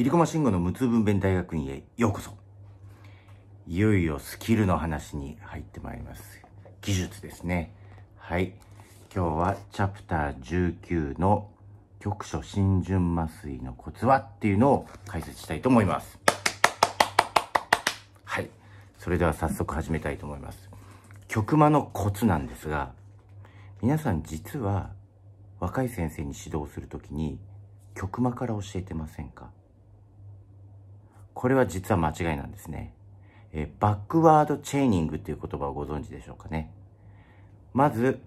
入駒慎吾の無痛分娩大学院へようこそいよいよスキルの話に入ってまいります技術ですねはい今日はチャプター19の局所浸潤麻酔のコツはっていうのを解説したいと思いますはいそれでは早速始めたいと思います局間のコツなんですが皆さん実は若い先生に指導するときに局間から教えてませんかこれは実は間違いなんですね。えー、バックワードチェーニングっていう言葉をご存知でしょうかね。まず、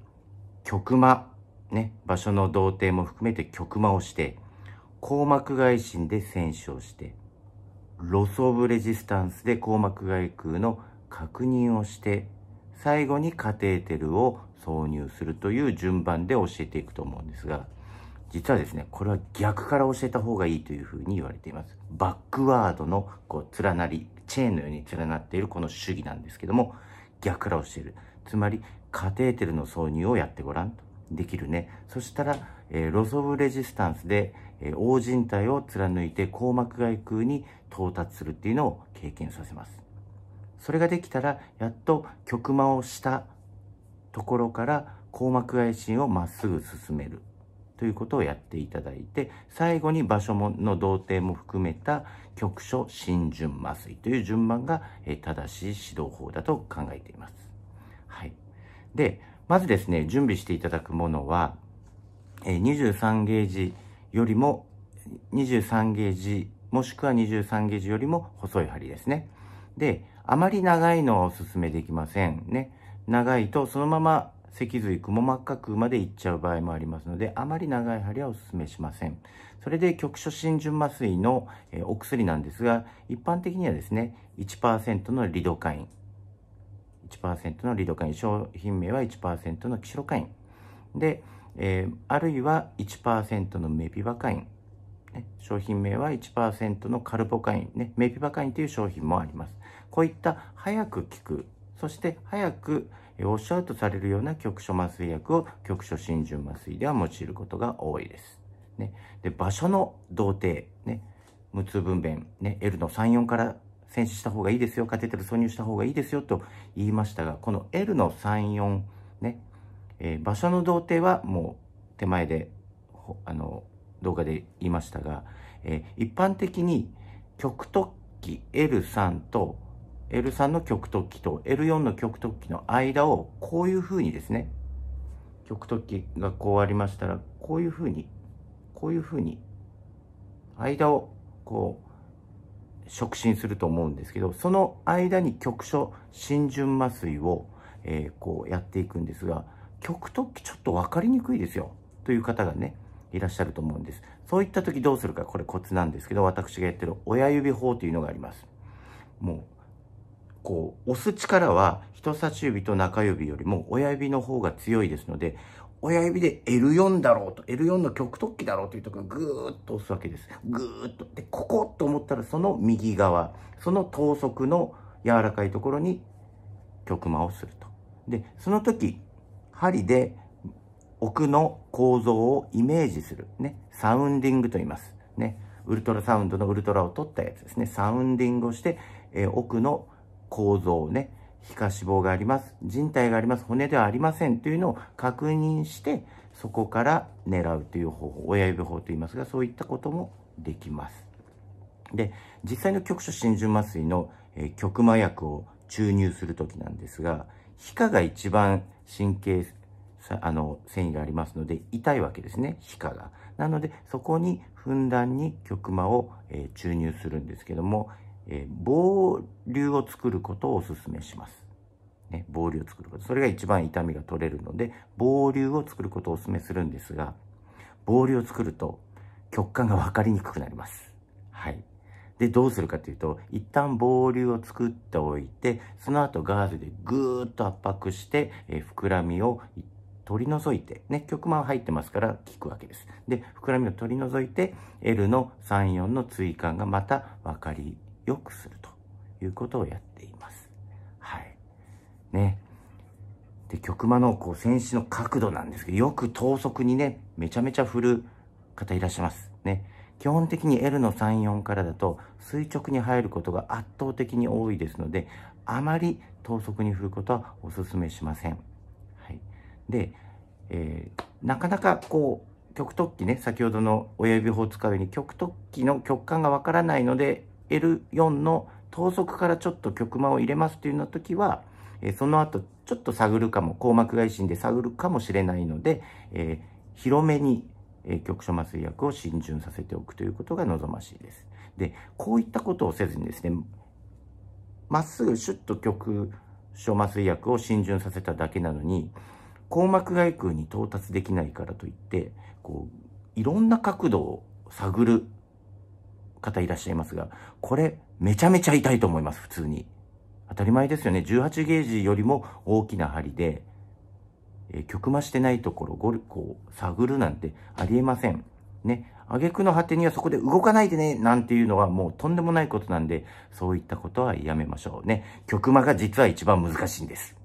曲間、ね、場所の動貞も含めて曲間をして、硬膜外心で選手をして、ロスオブレジスタンスで硬膜外空の確認をして、最後にカテーテルを挿入するという順番で教えていくと思うんですが、実はですね、これは逆から教えた方がいいというふうに言われています。バックワードのこう連なり、チェーンのように連なっているこの主義なんですけども、逆から教える。つまり、カテーテルの挿入をやってごらんと。できるね。そしたら、えー、ロスオブレジスタンスで、えー、大靭を貫いて硬膜外腔に到達するっていうのを経験させます。それができたら、やっと曲間をしたところから硬膜外心をまっすぐ進めるということをやっていただいて、最後に場所もの同定も含めた局所浸潤麻酔という順番が、え正しい指導法だと考えています。はい。で、まずですね、準備していただくものは、え23ゲージよりも、23ゲージ、もしくは23ゲージよりも細い針ですね。で、あまり長いのはおすすめできませんね。長いとそのまま脊髄くも膜下くまで行っちゃう場合もありますので、あまり長い針はお勧めしません。それで局所浸潤麻酔のお薬なんですが、一般的にはですね、1%のリドカイン、1%のリドカイン、商品名は1%のキシロカイン。で、えー、あるいは1%のメピバカイン、商品名は1%のカルボカイン、ね、メピバカインという商品もあります。こういった早く効く、そして早く、おっしゃるとされるような局所麻酔薬を局所浸潤麻酔では用いることが多いです。ね、で場所の童貞、ね、無痛分娩、ね、L の34から選死した方がいいですよ、カテーテル挿入した方がいいですよと言いましたが、この L の34、ね、えー、場所の童貞はもう手前で、あの、動画で言いましたが、えー、一般的に極突起 L3 と L3 の極突起と L4 の極突起の間をこういうふうにですね極突起がこうありましたらこういうふうにこういうふうに間をこう触診すると思うんですけどその間に局所浸潤麻酔を、えー、こうやっていくんですが極突起ちょっと分かりにくいですよという方がねいらっしゃると思うんですそういった時どうするかこれコツなんですけど私がやってる親指法というのがありますもこう、押す力は人差し指と中指よりも親指の方が強いですので、親指で L4 だろうと、L4 の極突起だろうというところをグーっと押すわけです。ぐーっと。で、ここと思ったらその右側、その等速の柔らかいところに曲間をすると。で、その時、針で奥の構造をイメージする。ね。サウンディングと言います。ね。ウルトラサウンドのウルトラを取ったやつですね。サウンディングをして、えー、奥の構造ね、皮下脂肪があります、人体があります、骨ではありませんというのを確認して、そこから狙うという方法、親指法と言いますが、そういったこともできます。で、実際の局所真珠麻酔の、えー、局麻薬を注入するときなんですが、皮下が一番神経、あの、繊維がありますので、痛いわけですね、皮下が。なので、そこにふんだんに極麻を、えー、注入するんですけども、えー、棒流を作ることをお勧めします。ね、棒流を作ること。それが一番痛みが取れるので、棒流を作ることをお勧めするんですが、棒流を作ると、血管が分かりにくくなります。はい。で、どうするかというと、一旦棒流を作っておいて、その後ガーゼでぐーっと圧迫して、えー、膨らみを取り除いて、ね、曲満入ってますから効くわけです。で、膨らみを取り除いて、L の3、4の椎間がまた分かり良くするということをやっています。はい。ね。で、曲間のこう選手の角度なんですけど、よく等速にね、めちゃめちゃ振る方いらっしゃいます。ね。基本的に L の3、4からだと垂直に入ることが圧倒的に多いですので、あまり等速に振ることはお勧めしません。はい。で、えー、なかなかこう、極突起ね、先ほどの親指法を使うように極突起の極感がわからないので、L4 の等速からちょっと曲間を入れますというような時は、えー、その後ちょっと探るかも、硬膜外心で探るかもしれないので、えー、広めに、えー、局所麻酔薬を浸潤させておくということが望ましいです。で、こういったことをせずにですね、まっすぐシュッと局所麻酔薬を浸潤させただけなのに、硬膜外腔に到達できないからといって、こう、いろんな角度を探る方いらっしゃいますが、これめちゃめちゃ痛いと思います、普通に。当たり前ですよね。18ゲージよりも大きな針で、えー、極してないところ、ゴル、こう、探るなんてありえません。ね。挙句の果てにはそこで動かないでね、なんていうのはもうとんでもないことなんで、そういったことはやめましょうね。曲間が実は一番難しいんです。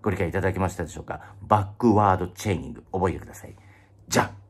ご理解いただけましたでしょうかバックワードチェーニング、覚えてください。じゃあ